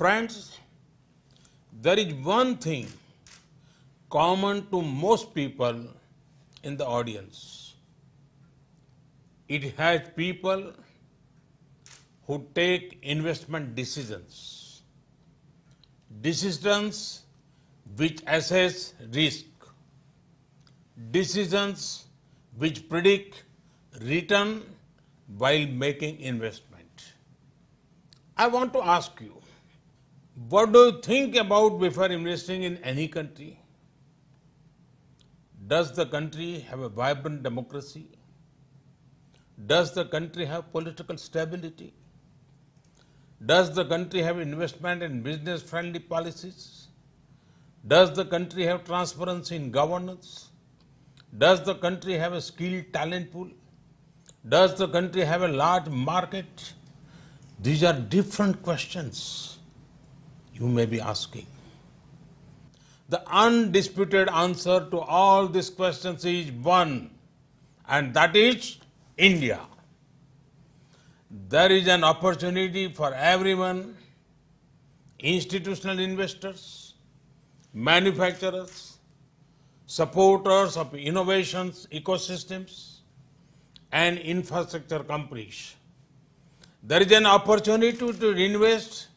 Friends, there is one thing common to most people in the audience. It has people who take investment decisions, decisions which assess risk, decisions which predict return while making investment. I want to ask you, what do you think about before investing in any country? Does the country have a vibrant democracy? Does the country have political stability? Does the country have investment and business friendly policies? Does the country have transparency in governance? Does the country have a skilled talent pool? Does the country have a large market? These are different questions. You may be asking. The undisputed answer to all these questions is one, and that is India. There is an opportunity for everyone, institutional investors, manufacturers, supporters of innovations, ecosystems, and infrastructure companies. There is an opportunity to invest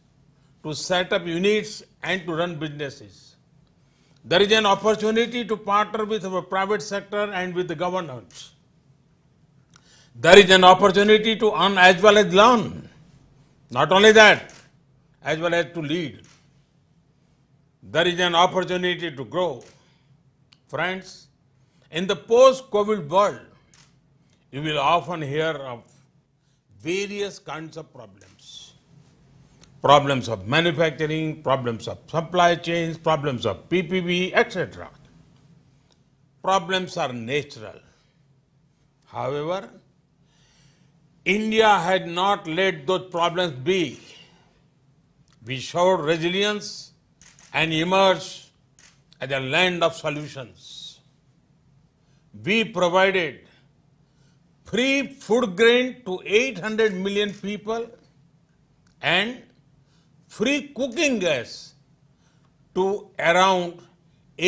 to set up units and to run businesses. There is an opportunity to partner with our private sector and with the government. There is an opportunity to earn as well as learn. Not only that, as well as to lead. There is an opportunity to grow. Friends, in the post-COVID world, you will often hear of various kinds of problems problems of manufacturing, problems of supply chains, problems of PPP, etc. Problems are natural. However, India had not let those problems be. We showed resilience and emerged as a land of solutions. We provided free food grain to 800 million people and free cooking gas to around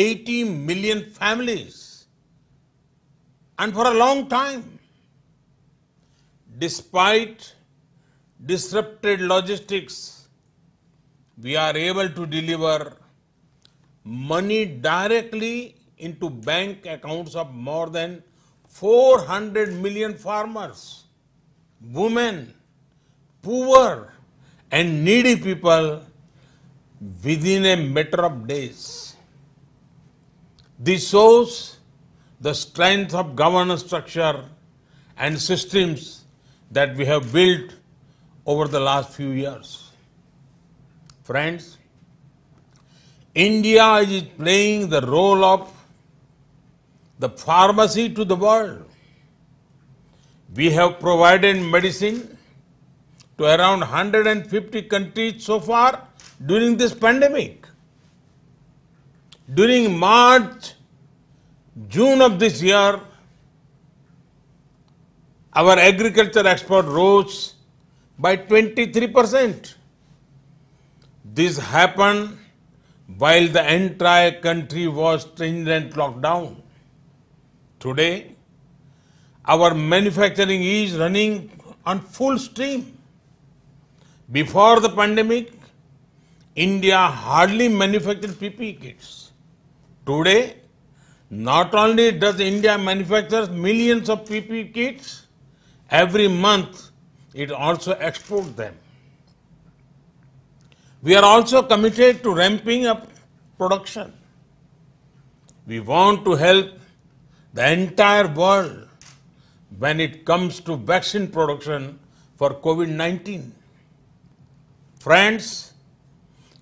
80 million families and for a long time. Despite disrupted logistics, we are able to deliver money directly into bank accounts of more than 400 million farmers, women, poor, and needy people within a matter of days. This shows the strength of governance structure and systems that we have built over the last few years. Friends, India is playing the role of the pharmacy to the world. We have provided medicine to around 150 countries so far during this pandemic. During March, June of this year, our agriculture export rose by 23%. This happened while the entire country was stringent lockdown. Today, our manufacturing is running on full stream. Before the pandemic, India hardly manufactured PPE kits. Today, not only does India manufacture millions of PPE kits, every month it also exports them. We are also committed to ramping up production. We want to help the entire world when it comes to vaccine production for COVID 19. Friends,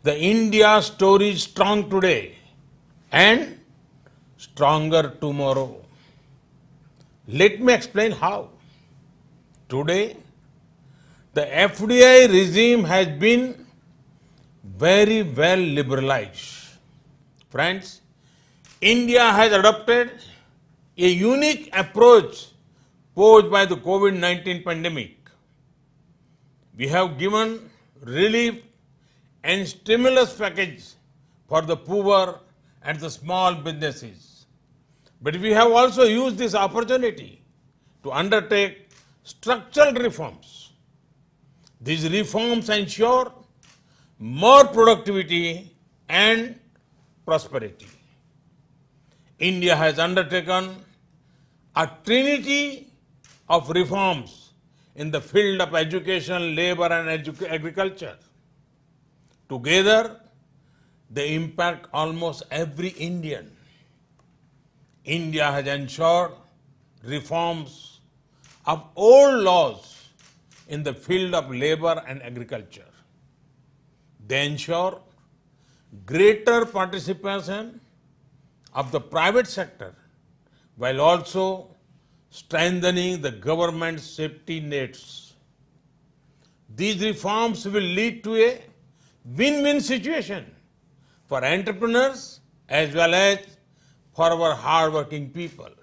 the India story is strong today and stronger tomorrow. Let me explain how. Today, the FDI regime has been very well liberalized. Friends, India has adopted a unique approach posed by the COVID 19 pandemic. We have given relief and stimulus package for the poor and the small businesses. But we have also used this opportunity to undertake structural reforms. These reforms ensure more productivity and prosperity. India has undertaken a trinity of reforms in the field of education, labor and agriculture. Together, they impact almost every Indian. India has ensured reforms of all laws in the field of labor and agriculture. They ensure greater participation of the private sector while also strengthening the government safety nets. These reforms will lead to a win-win situation for entrepreneurs as well as for our hardworking people.